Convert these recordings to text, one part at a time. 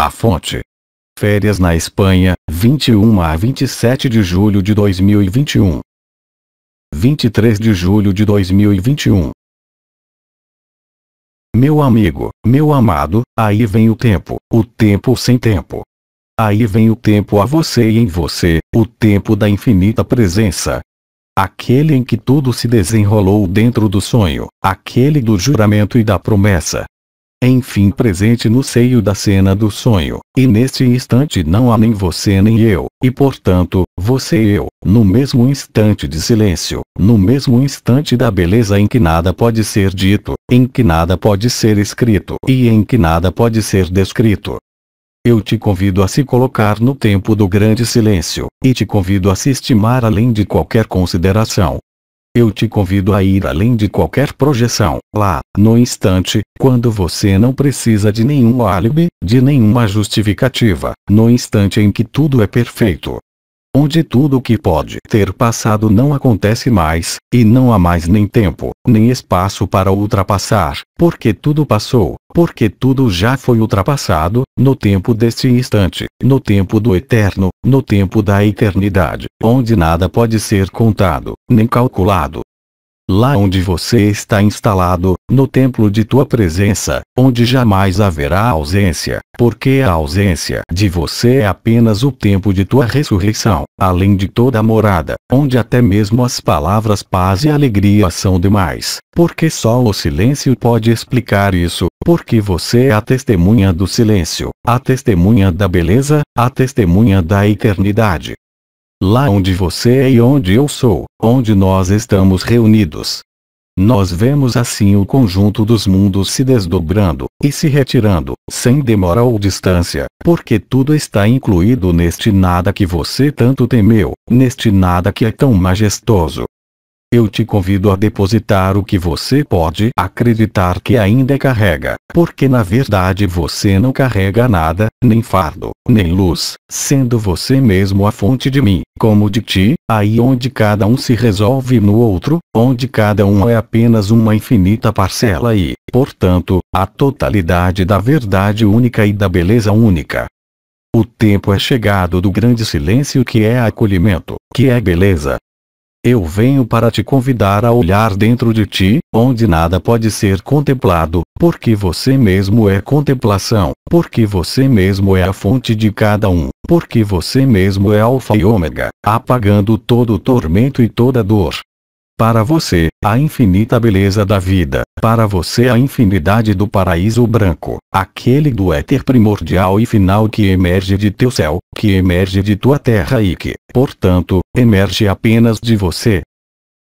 A fonte. Férias na Espanha, 21 a 27 de julho de 2021. 23 de julho de 2021. Meu amigo, meu amado, aí vem o tempo, o tempo sem tempo. Aí vem o tempo a você e em você, o tempo da infinita presença. Aquele em que tudo se desenrolou dentro do sonho, aquele do juramento e da promessa, enfim presente no seio da cena do sonho, e neste instante não há nem você nem eu, e portanto, você e eu, no mesmo instante de silêncio, no mesmo instante da beleza em que nada pode ser dito, em que nada pode ser escrito e em que nada pode ser descrito. Eu te convido a se colocar no tempo do grande silêncio, e te convido a se estimar além de qualquer consideração, eu te convido a ir além de qualquer projeção. Lá, no instante, quando você não precisa de nenhum álibi, de nenhuma justificativa, no instante em que tudo é perfeito, onde tudo o que pode ter passado não acontece mais, e não há mais nem tempo, nem espaço para ultrapassar, porque tudo passou, porque tudo já foi ultrapassado, no tempo deste instante, no tempo do eterno, no tempo da eternidade, onde nada pode ser contado, nem calculado, lá onde você está instalado, no templo de tua presença, onde jamais haverá ausência, porque a ausência de você é apenas o tempo de tua ressurreição, além de toda a morada, onde até mesmo as palavras paz e alegria são demais, porque só o silêncio pode explicar isso, porque você é a testemunha do silêncio, a testemunha da beleza, a testemunha da eternidade, lá onde você é e onde eu sou, onde nós estamos reunidos. Nós vemos assim o conjunto dos mundos se desdobrando e se retirando, sem demora ou distância, porque tudo está incluído neste nada que você tanto temeu, neste nada que é tão majestoso, eu te convido a depositar o que você pode acreditar que ainda carrega, porque na verdade você não carrega nada, nem fardo, nem luz, sendo você mesmo a fonte de mim, como de ti, aí onde cada um se resolve no outro, onde cada um é apenas uma infinita parcela e, portanto, a totalidade da verdade única e da beleza única. O tempo é chegado do grande silêncio que é acolhimento, que é beleza, eu venho para te convidar a olhar dentro de ti, onde nada pode ser contemplado, porque você mesmo é contemplação, porque você mesmo é a fonte de cada um, porque você mesmo é alfa e ômega, apagando todo o tormento e toda dor, para você, a infinita beleza da vida, para você a infinidade do paraíso branco, aquele do éter primordial e final que emerge de teu céu, que emerge de tua terra e que, portanto, emerge apenas de você.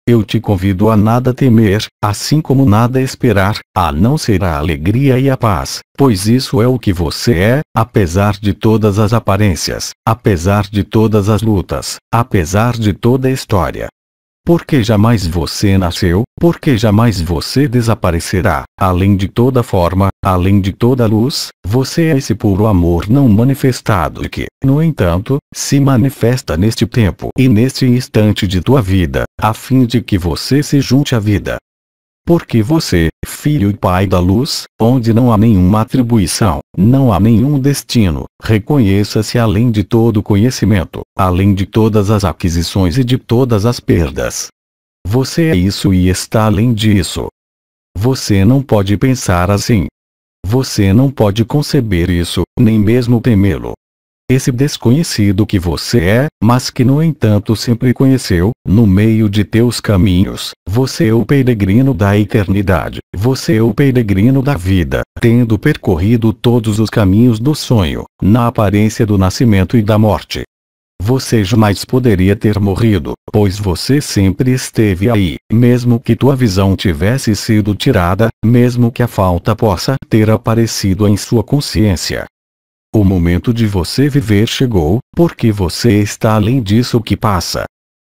Eu te convido a nada temer, assim como nada esperar, a não ser a alegria e a paz, pois isso é o que você é, apesar de todas as aparências, apesar de todas as lutas, apesar de toda a história, porque jamais você nasceu, porque jamais você desaparecerá, além de toda forma, além de toda luz, você é esse puro amor não manifestado que, no entanto, se manifesta neste tempo e neste instante de tua vida, a fim de que você se junte à vida. Porque você, filho e pai da luz, onde não há nenhuma atribuição, não há nenhum destino, reconheça-se além de todo conhecimento, além de todas as aquisições e de todas as perdas. Você é isso e está além disso. Você não pode pensar assim. Você não pode conceber isso, nem mesmo temê-lo esse desconhecido que você é, mas que no entanto sempre conheceu, no meio de teus caminhos, você é o peregrino da eternidade, você é o peregrino da vida, tendo percorrido todos os caminhos do sonho, na aparência do nascimento e da morte. Você jamais poderia ter morrido, pois você sempre esteve aí, mesmo que tua visão tivesse sido tirada, mesmo que a falta possa ter aparecido em sua consciência, o momento de você viver chegou, porque você está além disso que passa.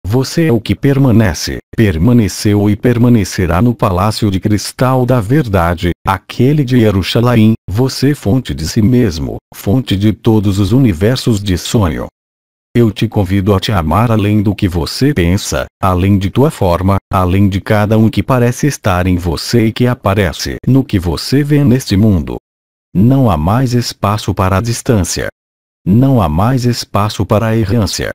Você é o que permanece, permaneceu e permanecerá no palácio de cristal da verdade, aquele de Yerushalayim, você fonte de si mesmo, fonte de todos os universos de sonho. Eu te convido a te amar além do que você pensa, além de tua forma, além de cada um que parece estar em você e que aparece no que você vê neste mundo, não há mais espaço para a distância. Não há mais espaço para a errância.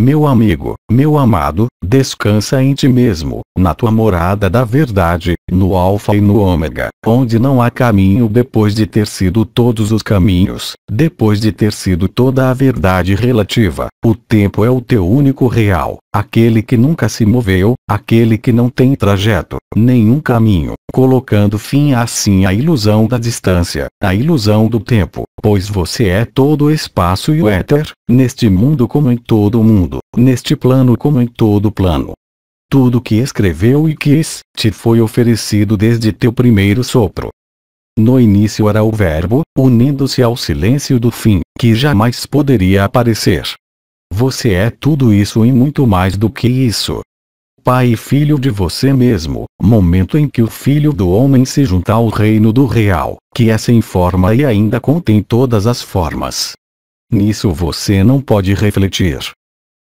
Meu amigo, meu amado, descansa em ti mesmo, na tua morada da verdade, no Alfa e no Ômega, onde não há caminho depois de ter sido todos os caminhos, depois de ter sido toda a verdade relativa. O tempo é o teu único real, aquele que nunca se moveu, aquele que não tem trajeto, nenhum caminho, colocando fim assim à ilusão da distância, à ilusão do tempo, pois você é todo o espaço e o éter, neste mundo como em todo mundo, neste plano como em todo plano. Tudo que escreveu e quis, te foi oferecido desde teu primeiro sopro. No início era o Verbo, unindo-se ao silêncio do fim, que jamais poderia aparecer. Você é tudo isso e muito mais do que isso. Pai e filho de você mesmo, momento em que o filho do homem se junta ao reino do real, que é sem forma e ainda contém todas as formas. Nisso você não pode refletir.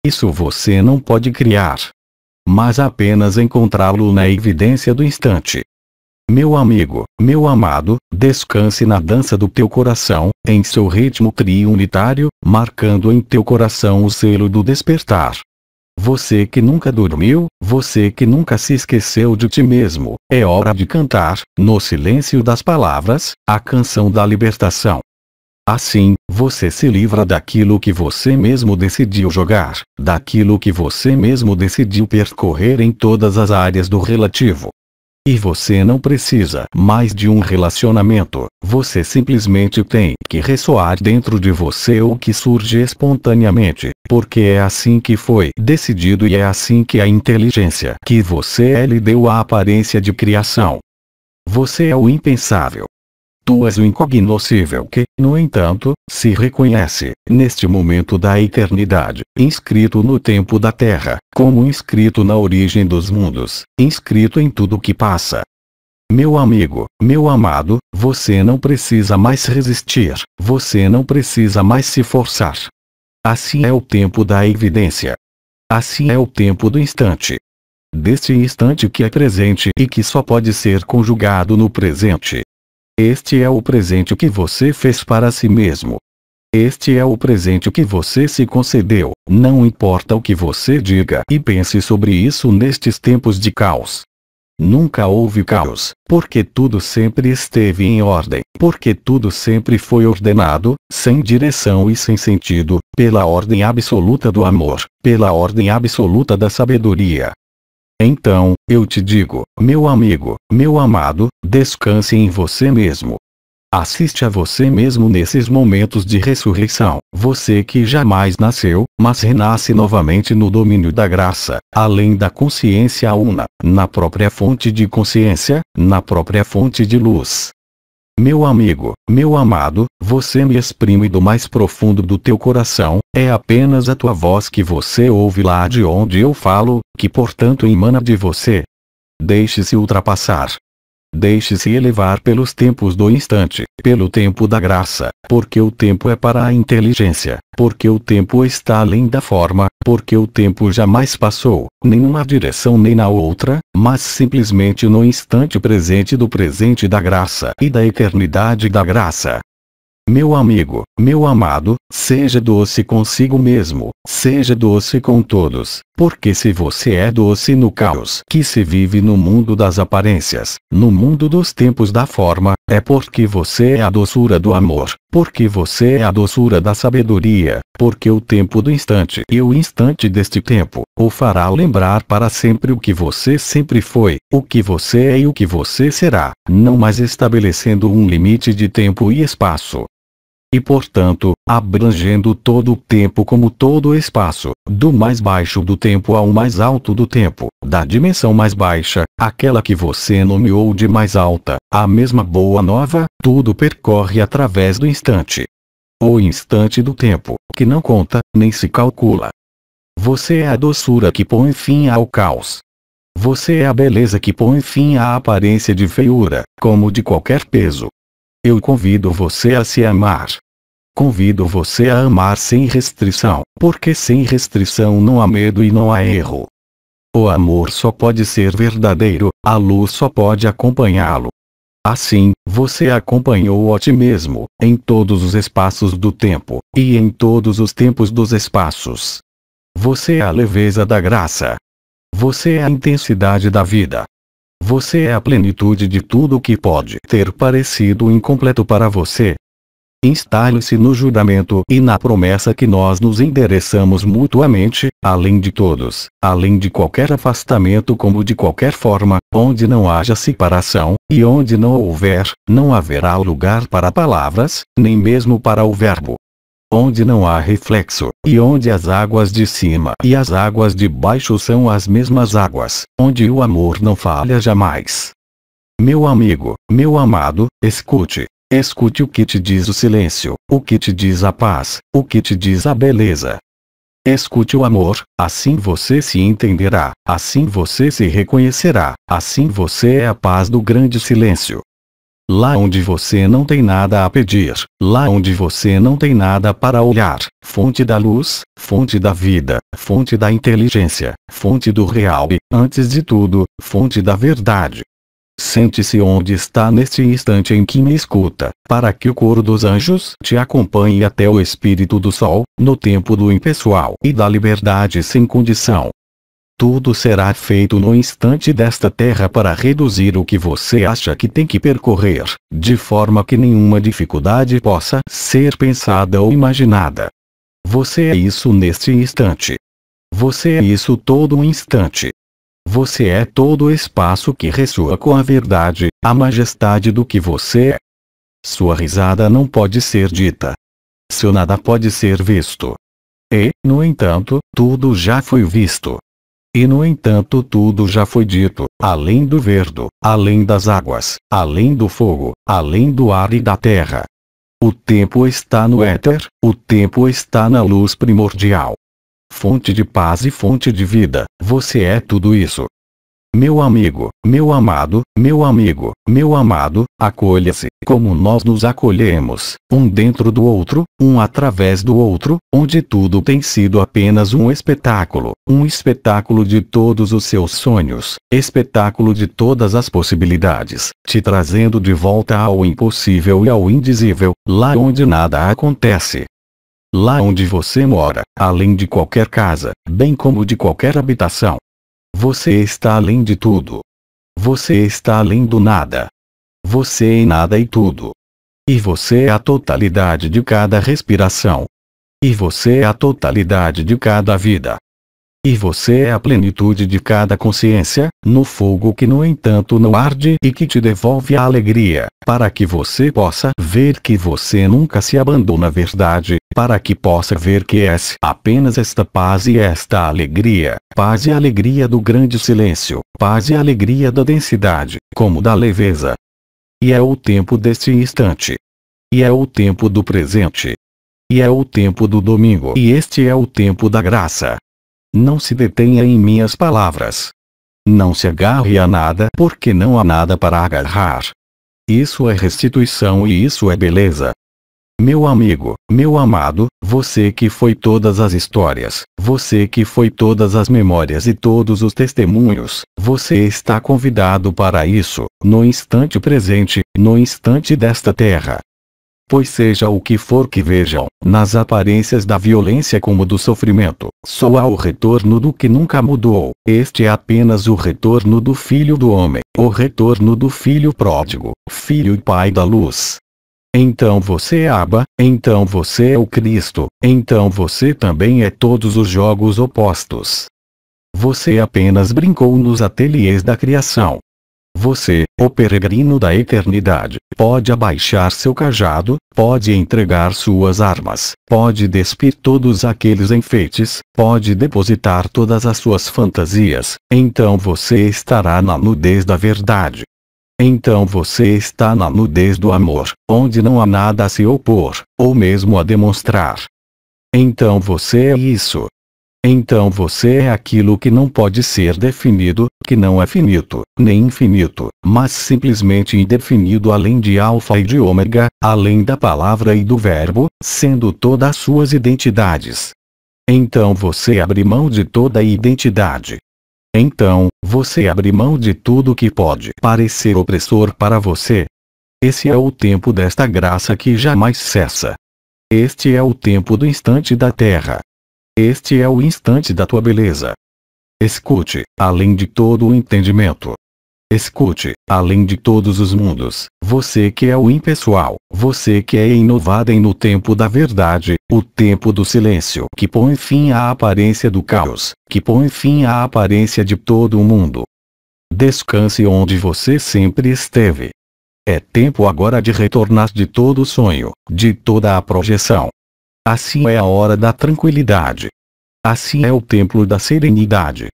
Isso você não pode criar. Mas apenas encontrá-lo na evidência do instante, meu amigo, meu amado, descanse na dança do teu coração, em seu ritmo triunitário, marcando em teu coração o selo do despertar. Você que nunca dormiu, você que nunca se esqueceu de ti mesmo, é hora de cantar, no silêncio das palavras, a canção da libertação. Assim, você se livra daquilo que você mesmo decidiu jogar, daquilo que você mesmo decidiu percorrer em todas as áreas do relativo. E você não precisa mais de um relacionamento, você simplesmente tem que ressoar dentro de você o que surge espontaneamente, porque é assim que foi decidido e é assim que a inteligência que você é lhe deu a aparência de criação. Você é o impensável, Tu és o incognoscível que, no entanto, se reconhece, neste momento da eternidade, inscrito no tempo da terra, como inscrito na origem dos mundos, inscrito em tudo que passa, meu amigo, meu amado, você não precisa mais resistir, você não precisa mais se forçar. Assim é o tempo da evidência. Assim é o tempo do instante. Deste instante que é presente e que só pode ser conjugado no presente. Este é o presente que você fez para si mesmo. Este é o presente que você se concedeu, não importa o que você diga e pense sobre isso nestes tempos de caos. Nunca houve caos, porque tudo sempre esteve em ordem, porque tudo sempre foi ordenado, sem direção e sem sentido, pela ordem absoluta do amor, pela ordem absoluta da sabedoria, então, eu te digo, meu amigo, meu amado, descanse em você mesmo. Assiste a você mesmo nesses momentos de ressurreição, você que jamais nasceu, mas renasce novamente no domínio da graça, além da consciência una, na própria fonte de consciência, na própria fonte de luz. Meu amigo, meu amado, você me exprime do mais profundo do teu coração, é apenas a tua voz que você ouve lá de onde eu falo, que portanto emana de você. Deixe-se ultrapassar. Deixe-se elevar pelos tempos do instante, pelo tempo da graça, porque o tempo é para a inteligência, porque o tempo está além da forma, porque o tempo jamais passou, nem numa direção nem na outra, mas simplesmente no instante presente do presente da graça e da eternidade da graça. Meu amigo, meu amado, seja doce consigo mesmo, seja doce com todos, porque se você é doce no caos que se vive no mundo das aparências, no mundo dos tempos da forma, é porque você é a doçura do amor, porque você é a doçura da sabedoria, porque o tempo do instante e o instante deste tempo o fará lembrar para sempre o que você sempre foi, o que você é e o que você será, não mais estabelecendo um limite de tempo e espaço, e portanto, abrangendo todo o tempo como todo o espaço, do mais baixo do tempo ao mais alto do tempo, da dimensão mais baixa, aquela que você nomeou de mais alta, a mesma boa nova, tudo percorre através do instante. O instante do tempo, que não conta, nem se calcula. Você é a doçura que põe fim ao caos. Você é a beleza que põe fim à aparência de feiura, como de qualquer peso. Eu convido você a se amar. Convido você a amar sem restrição, porque sem restrição não há medo e não há erro. O amor só pode ser verdadeiro, a luz só pode acompanhá-lo. Assim, você acompanhou a ti mesmo, em todos os espaços do tempo, e em todos os tempos dos espaços. Você é a leveza da graça. Você é a intensidade da vida. Você é a plenitude de tudo o que pode ter parecido incompleto para você. Instale-se no juramento e na promessa que nós nos endereçamos mutuamente, além de todos, além de qualquer afastamento como de qualquer forma, onde não haja separação, e onde não houver, não haverá lugar para palavras, nem mesmo para o verbo onde não há reflexo, e onde as águas de cima e as águas de baixo são as mesmas águas, onde o amor não falha jamais. Meu amigo, meu amado, escute. Escute o que te diz o silêncio, o que te diz a paz, o que te diz a beleza. Escute o amor, assim você se entenderá, assim você se reconhecerá, assim você é a paz do grande silêncio, lá onde você não tem nada a pedir, lá onde você não tem nada para olhar, fonte da luz, fonte da vida, fonte da inteligência, fonte do real e, antes de tudo, fonte da verdade. Sente-se onde está neste instante em que me escuta, para que o coro dos anjos te acompanhe até o espírito do sol, no tempo do impessoal e da liberdade sem condição. Tudo será feito no instante desta terra para reduzir o que você acha que tem que percorrer, de forma que nenhuma dificuldade possa ser pensada ou imaginada. Você é isso neste instante. Você é isso todo um instante. Você é todo o espaço que ressoa com a verdade, a majestade do que você é. Sua risada não pode ser dita. Seu nada pode ser visto. E, no entanto, tudo já foi visto. E no entanto tudo já foi dito, além do verdo, além das águas, além do fogo, além do ar e da terra. O tempo está no éter, o tempo está na luz primordial. Fonte de paz e fonte de vida, você é tudo isso. Meu amigo, meu amado, meu amigo, meu amado, acolha-se, como nós nos acolhemos, um dentro do outro, um através do outro, onde tudo tem sido apenas um espetáculo, um espetáculo de todos os seus sonhos, espetáculo de todas as possibilidades, te trazendo de volta ao impossível e ao indizível, lá onde nada acontece, lá onde você mora, além de qualquer casa, bem como de qualquer habitação, você está além de tudo. Você está além do nada. Você é nada e tudo. E você é a totalidade de cada respiração. E você é a totalidade de cada vida. E você é a plenitude de cada consciência, no fogo que no entanto não arde e que te devolve a alegria, para que você possa ver que você nunca se abandona à verdade, para que possa ver que é apenas esta paz e esta alegria, paz e alegria do grande silêncio, paz e alegria da densidade, como da leveza. E é o tempo deste instante. E é o tempo do presente. E é o tempo do domingo. E este é o tempo da graça. Não se detenha em minhas palavras. Não se agarre a nada, porque não há nada para agarrar. Isso é restituição e isso é beleza. Meu amigo, meu amado, você que foi todas as histórias, você que foi todas as memórias e todos os testemunhos, você está convidado para isso, no instante presente, no instante desta terra. Pois seja o que for que vejam, nas aparências da violência como do sofrimento, só há o retorno do que nunca mudou, este é apenas o retorno do Filho do Homem, o retorno do Filho Pródigo, Filho e Pai da Luz. Então você é Abba, então você é o Cristo, então você também é todos os jogos opostos. Você apenas brincou nos ateliês da criação. Você, o peregrino da eternidade, pode abaixar seu cajado, pode entregar suas armas, pode despir todos aqueles enfeites, pode depositar todas as suas fantasias, então você estará na nudez da verdade. Então você está na nudez do amor, onde não há nada a se opor, ou mesmo a demonstrar. Então você é isso. Então você é aquilo que não pode ser definido, que não é finito, nem infinito, mas simplesmente indefinido além de alfa e de ômega, além da palavra e do verbo, sendo todas suas identidades. Então você abre mão de toda a identidade, então, você abre mão de tudo que pode parecer opressor para você. Esse é o tempo desta graça que jamais cessa. Este é o tempo do instante da terra. Este é o instante da tua beleza. Escute, além de todo o entendimento. Escute, além de todos os mundos, você que é o impessoal, você que é em no tempo da verdade, o tempo do silêncio que põe fim à aparência do caos, que põe fim à aparência de todo o mundo. Descanse onde você sempre esteve. É tempo agora de retornar de todo o sonho, de toda a projeção. Assim é a hora da tranquilidade. Assim é o templo da serenidade.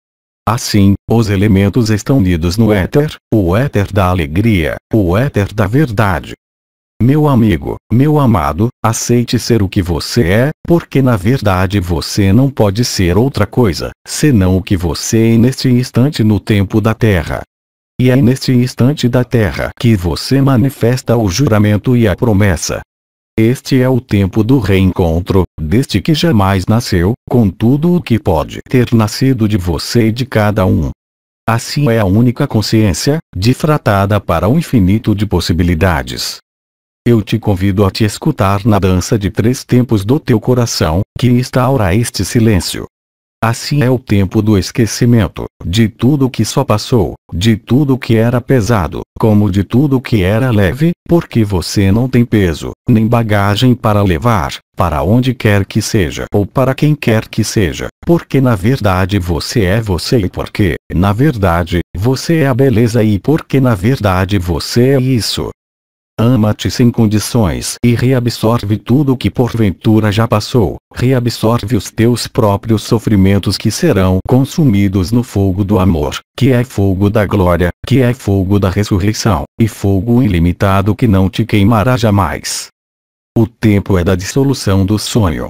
Assim, os elementos estão unidos no éter, o éter da alegria, o éter da verdade. Meu amigo, meu amado, aceite ser o que você é, porque na verdade você não pode ser outra coisa, senão o que você é neste instante no tempo da Terra. E é neste instante da Terra que você manifesta o juramento e a promessa, este é o tempo do reencontro, deste que jamais nasceu, com tudo o que pode ter nascido de você e de cada um. Assim é a única consciência, difratada para o infinito de possibilidades. Eu te convido a te escutar na dança de três tempos do teu coração, que instaura este silêncio, Assim é o tempo do esquecimento, de tudo que só passou, de tudo que era pesado, como de tudo que era leve, porque você não tem peso, nem bagagem para levar, para onde quer que seja ou para quem quer que seja, porque na verdade você é você e porque, na verdade, você é a beleza e porque na verdade você é isso, Ama-te sem condições e reabsorve tudo o que porventura já passou. Reabsorve os teus próprios sofrimentos que serão consumidos no fogo do amor, que é fogo da glória, que é fogo da ressurreição, e fogo ilimitado que não te queimará jamais. O tempo é da dissolução do sonho.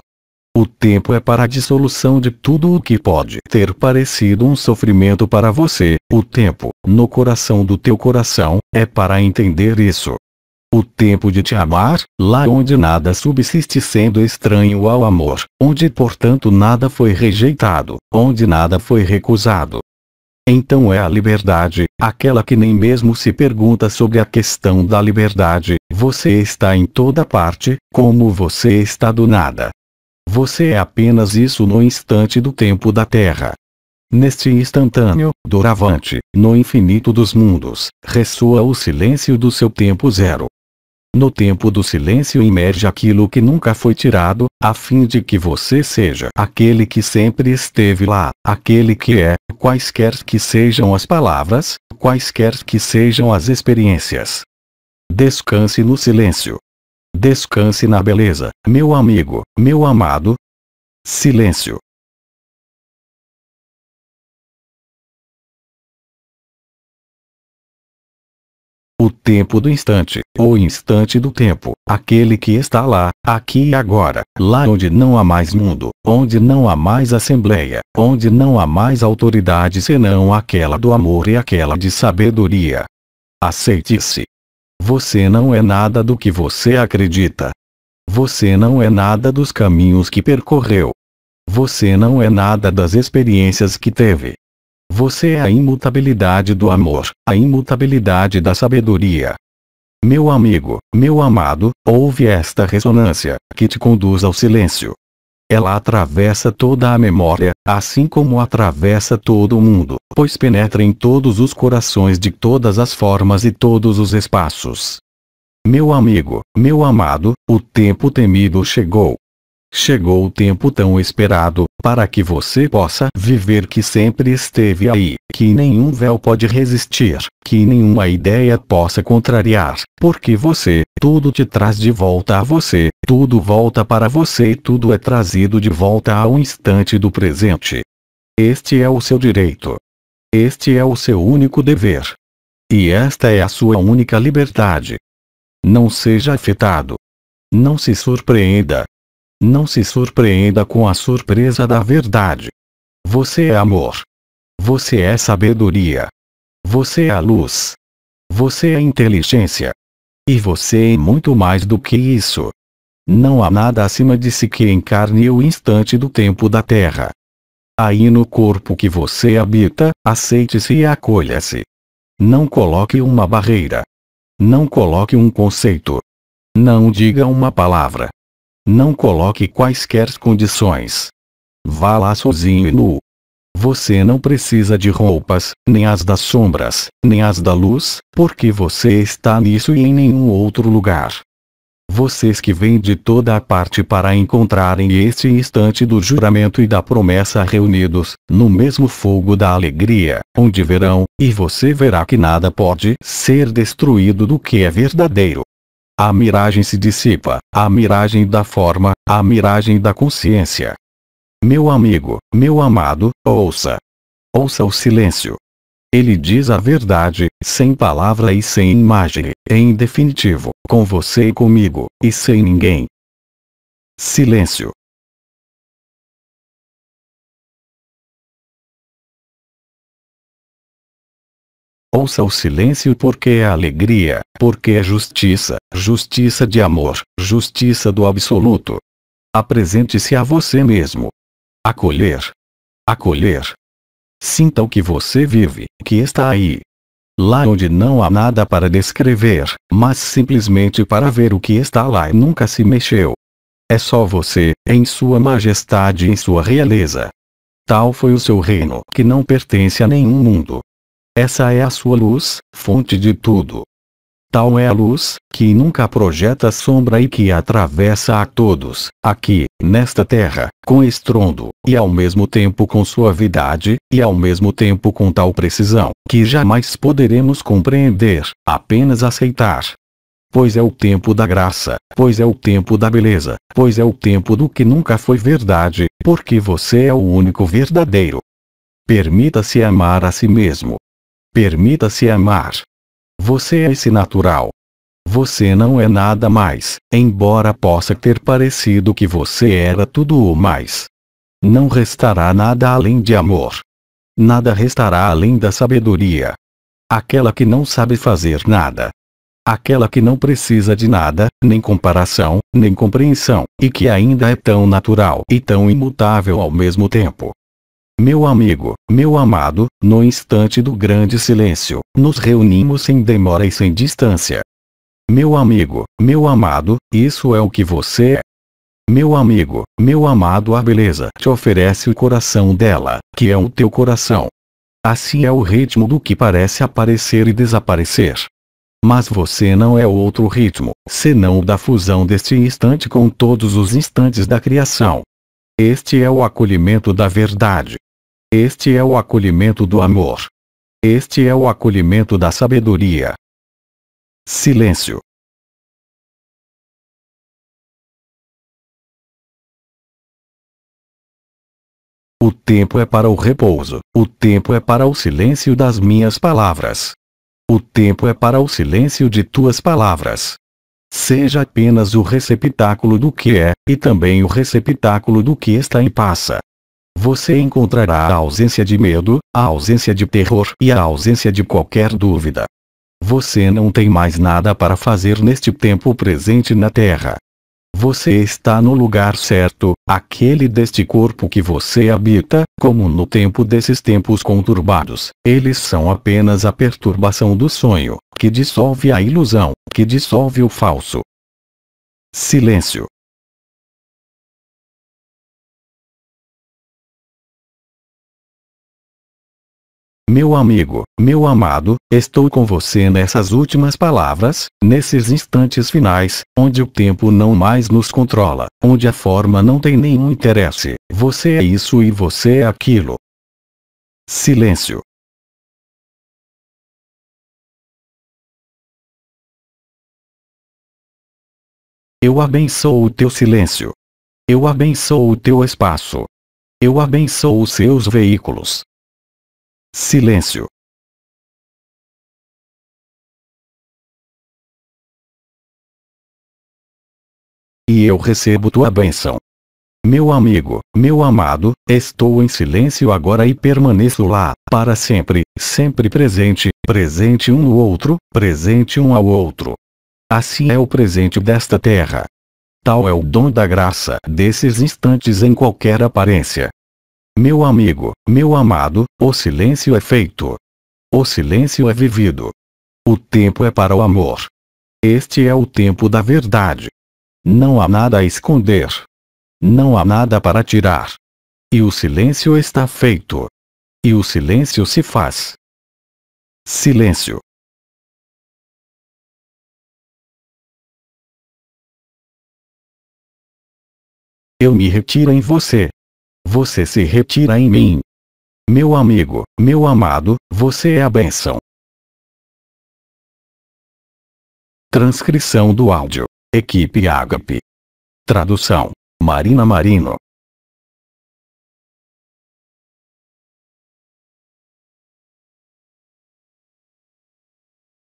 O tempo é para a dissolução de tudo o que pode ter parecido um sofrimento para você. O tempo, no coração do teu coração, é para entender isso. O tempo de te amar, lá onde nada subsiste sendo estranho ao amor, onde portanto nada foi rejeitado, onde nada foi recusado. Então é a liberdade, aquela que nem mesmo se pergunta sobre a questão da liberdade, você está em toda parte, como você está do nada. Você é apenas isso no instante do tempo da Terra. Neste instantâneo, doravante, no infinito dos mundos, ressoa o silêncio do seu tempo zero. No tempo do silêncio emerge aquilo que nunca foi tirado, a fim de que você seja aquele que sempre esteve lá, aquele que é, quaisquer que sejam as palavras, quaisquer que sejam as experiências. Descanse no silêncio. Descanse na beleza, meu amigo, meu amado. Silêncio. tempo do instante, ou instante do tempo, aquele que está lá, aqui e agora, lá onde não há mais mundo, onde não há mais assembleia, onde não há mais autoridade senão aquela do amor e aquela de sabedoria. Aceite-se. Você não é nada do que você acredita. Você não é nada dos caminhos que percorreu. Você não é nada das experiências que teve. Você é a imutabilidade do amor, a imutabilidade da sabedoria. Meu amigo, meu amado, ouve esta ressonância, que te conduz ao silêncio. Ela atravessa toda a memória, assim como atravessa todo o mundo, pois penetra em todos os corações de todas as formas e todos os espaços. Meu amigo, meu amado, o tempo temido chegou. Chegou o tempo tão esperado, para que você possa viver que sempre esteve aí, que nenhum véu pode resistir, que nenhuma ideia possa contrariar, porque você, tudo te traz de volta a você, tudo volta para você e tudo é trazido de volta ao instante do presente. Este é o seu direito. Este é o seu único dever. E esta é a sua única liberdade. Não seja afetado. Não se surpreenda, não se surpreenda com a surpresa da verdade. Você é amor. Você é sabedoria. Você é a luz. Você é inteligência. E você é muito mais do que isso. Não há nada acima de si que encarne o instante do tempo da Terra. Aí no corpo que você habita, aceite-se e acolha-se. Não coloque uma barreira. Não coloque um conceito. Não diga uma palavra. Não coloque quaisquer condições. Vá lá sozinho e nu. Você não precisa de roupas, nem as das sombras, nem as da luz, porque você está nisso e em nenhum outro lugar. Vocês que vêm de toda a parte para encontrarem este instante do juramento e da promessa reunidos, no mesmo fogo da alegria, onde verão, e você verá que nada pode ser destruído do que é verdadeiro. A miragem se dissipa, a miragem da forma, a miragem da consciência. Meu amigo, meu amado, ouça. Ouça o silêncio. Ele diz a verdade, sem palavra e sem imagem, em definitivo, com você e comigo, e sem ninguém. Silêncio. Ouça o silêncio porque é alegria, porque é justiça, justiça de amor, justiça do absoluto. Apresente-se a você mesmo. Acolher. Acolher. Sinta o que você vive, que está aí. Lá onde não há nada para descrever, mas simplesmente para ver o que está lá e nunca se mexeu. É só você, em sua majestade e em sua realeza. Tal foi o seu reino que não pertence a nenhum mundo, essa é a sua luz, fonte de tudo. Tal é a luz, que nunca projeta sombra e que atravessa a todos, aqui, nesta terra, com estrondo, e ao mesmo tempo com suavidade, e ao mesmo tempo com tal precisão, que jamais poderemos compreender, apenas aceitar. Pois é o tempo da graça, pois é o tempo da beleza, pois é o tempo do que nunca foi verdade, porque você é o único verdadeiro. Permita-se amar a si mesmo, Permita-se amar. Você é esse natural. Você não é nada mais, embora possa ter parecido que você era tudo ou mais. Não restará nada além de amor. Nada restará além da sabedoria. Aquela que não sabe fazer nada. Aquela que não precisa de nada, nem comparação, nem compreensão, e que ainda é tão natural e tão imutável ao mesmo tempo. Meu amigo, meu amado, no instante do grande silêncio, nos reunimos sem demora e sem distância. Meu amigo, meu amado, isso é o que você é. Meu amigo, meu amado, a beleza te oferece o coração dela, que é o teu coração. Assim é o ritmo do que parece aparecer e desaparecer. Mas você não é outro ritmo, senão o da fusão deste instante com todos os instantes da criação. Este é o acolhimento da verdade, este é o acolhimento do amor. Este é o acolhimento da sabedoria. Silêncio. O tempo é para o repouso, o tempo é para o silêncio das minhas palavras. O tempo é para o silêncio de tuas palavras. Seja apenas o receptáculo do que é, e também o receptáculo do que está em passa você encontrará a ausência de medo, a ausência de terror e a ausência de qualquer dúvida. Você não tem mais nada para fazer neste tempo presente na Terra. Você está no lugar certo, aquele deste corpo que você habita, como no tempo desses tempos conturbados, eles são apenas a perturbação do sonho, que dissolve a ilusão, que dissolve o falso. Silêncio. Meu amigo, meu amado, estou com você nessas últimas palavras, nesses instantes finais, onde o tempo não mais nos controla, onde a forma não tem nenhum interesse. Você é isso e você é aquilo. Silêncio. Eu abençoo o teu silêncio. Eu abençoo o teu espaço. Eu abençoo os seus veículos silêncio E eu recebo tua bênção. Meu amigo, meu amado, estou em silêncio agora e permaneço lá, para sempre, sempre presente, presente um no outro, presente um ao outro. Assim é o presente desta terra. Tal é o dom da graça desses instantes em qualquer aparência. Meu amigo, meu amado, o silêncio é feito. O silêncio é vivido. O tempo é para o amor. Este é o tempo da verdade. Não há nada a esconder. Não há nada para tirar. E o silêncio está feito. E o silêncio se faz. Silêncio. Eu me retiro em você você se retira em mim. Meu amigo, meu amado, você é a benção. Transcrição do áudio. Equipe Agape. Tradução. Marina Marino.